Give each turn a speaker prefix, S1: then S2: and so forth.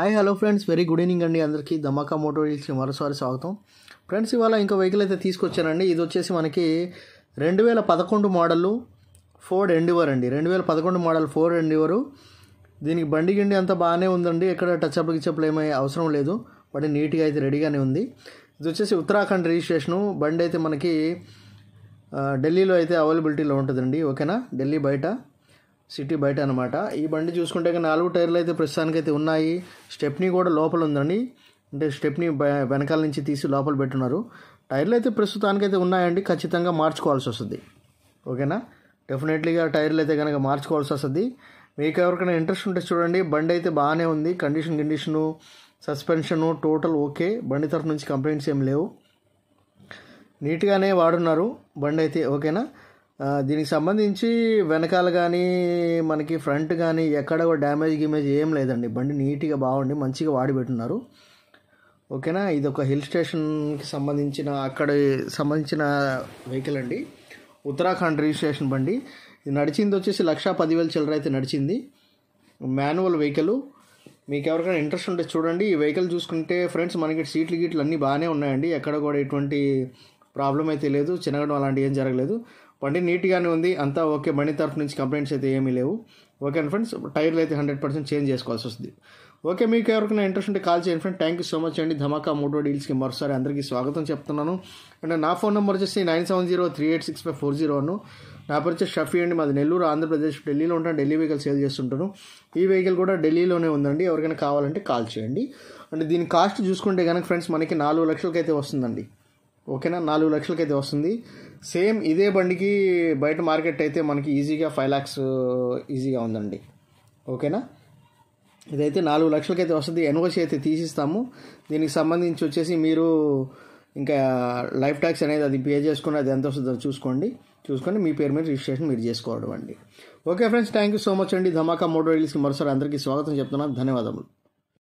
S1: hi hello friends very good evening అండి అందరికీ ధమాకా Moto వీల్స్కి మరోసారి స్వాగతం ఫ్రెండ్స్ ఇవాళ ఇంకా వెహికల్ అయితే తీసుకొచ్చానండి ఇది వచ్చేసి మనకి రెండు వేల పదకొండు మోడలు ఫోర్డ్ ఎండివర్ అండి రెండు వేల పదకొండు మోడల్ ఫోర్డ్ ఎండివరు దీనికి బండి గిండి అంతా బాగానే ఉందండి ఎక్కడ టచ్అప్ గిచ్చప్లు ఏమీ అవసరం లేదు బట్ నీట్గా అయితే రెడీగానే ఉంది ఇది వచ్చేసి ఉత్తరాఖండ్ రిజిస్ట్రేషను బండి అయితే మనకి ఢిల్లీలో అయితే అవైలబిలిటీలో ఉంటుందండి ఓకేనా ఢిల్లీ బయట సిటీ బయట అనమాట ఈ బండి చూసుకుంటే నాలుగు టైర్లు అయితే ప్రస్తుతానికి అయితే ఉన్నాయి స్టెప్నీ కూడా లోపల ఉందండి అంటే స్టెప్ని వెనకాల నుంచి తీసి లోపల పెట్టున్నారు టైర్లు అయితే ప్రస్తుతానికి అయితే ఉన్నాయండి ఖచ్చితంగా మార్చుకోవాల్సి వస్తుంది ఓకేనా డెఫినెట్లీగా టైర్లు అయితే కనుక మార్చుకోవాల్సి వస్తుంది మీకు ఎవరికైనా ఇంట్రెస్ట్ ఉంటే చూడండి బండి అయితే బాగానే ఉంది condition condition suspension total okay బండి తరఫు నుంచి కంప్లైంట్స్ ఏం లేవు నీట్గానే వాడున్నారు బండి అయితే ఓకేనా దీనికి సంబంధించి వెనకాల కానీ మనకి ఫ్రంట్ కానీ ఎక్కడ డ్యామేజ్ గిమేజ్ ఏం లేదండి బండి నీట్గా బాగుండి మంచిగా వాడి పెట్టున్నారు ఓకేనా ఇది ఒక హిల్ స్టేషన్కి సంబంధించిన అక్కడ సంబంధించిన వెహికల్ అండి ఉత్తరాఖండ్ రిజిస్ట్రేషన్ బండి ఇది నడిచింది వచ్చేసి లక్ష పదివేల చిల్లర అయితే నడిచింది మాన్యువల్ వెహికల్ మీకు ఎవరికైనా ఇంట్రెస్ట్ ఉంటే చూడండి ఈ వెహికల్ చూసుకుంటే ఫ్రెండ్స్ మనకి సీట్లు గీట్లు అన్నీ బాగానే ఉన్నాయండి ఎక్కడ కూడా ఎటువంటి ప్రాబ్లం అయితే లేదు చినగడం అలాంటివి ఏం జరగలేదు బండి నీట్గానే ఉంది అంతా ఓకే బండి తరఫు నుంచి కంప్లైంట్స్ అయితే ఏమీ లేవు ఓకే ఫ్రెండ్స్ టైర్లు అయితే హండ్రెడ్ పర్సెంట్ చేంజ్ చేసుకోవాల్సి వస్తుంది ఓకే మీకు ఎవరికైనా ఇంట్రెస్ట్ ఉంటే కాల్ చేయండి friend thank you so much అండి ధమాకా మోటో డీల్స్కి మరోసారి అందరికీ స్వాగతం చెప్తున్నాను అండ్ నా ఫోన్ నెంబర్ వచ్చేసి nine seven zero three eight six five four zero one నా పరిచయం షఫీ అండి మాది నెల్లూరు ఆంధ్రప్రదేశ్ ఢిల్లీలో ఉంటాను ఢిల్లీ వెహికల్ సేల్ చేస్తుంటాను ఈ వెహికల్ కూడా ఢిల్లీలోనే ఉందండి ఎవరికైనా కావాలంటే కాల్ చేయండి అండ్ దీని కాస్ట్ చూసుకుంటే కనుక ఫ్రెండ్స్ మనకి నాలుగు లక్షలకైతే వస్తుందండి ఓకేనా నాలుగు లక్షలకి అయితే వస్తుంది సేమ్ ఇదే బండికి బయట మార్కెట్ అయితే మనకి ఈజీగా ఫైవ్ ల్యాక్స్ ఈజీగా ఉందండి ఓకేనా ఇదైతే నాలుగు లక్షలకైతే వస్తుంది ఎన్ఓసి అయితే తీసిస్తాము దీనికి సంబంధించి వచ్చేసి మీరు ఇంకా లైఫ్ ట్యాక్స్ అనేది అది పే చేసుకుని అది ఎంత వస్తుందో చూసుకోండి చూసుకొని మీ పేరు మీద రిజిస్ట్రేషన్ మీరు చేసుకోవడం అండి okay friends thank you so much అండి ధమాకా మోడో రీల్స్కి మరోసారి అందరికీ స్వాగతం చెప్తున్నాను ధన్యవాదములు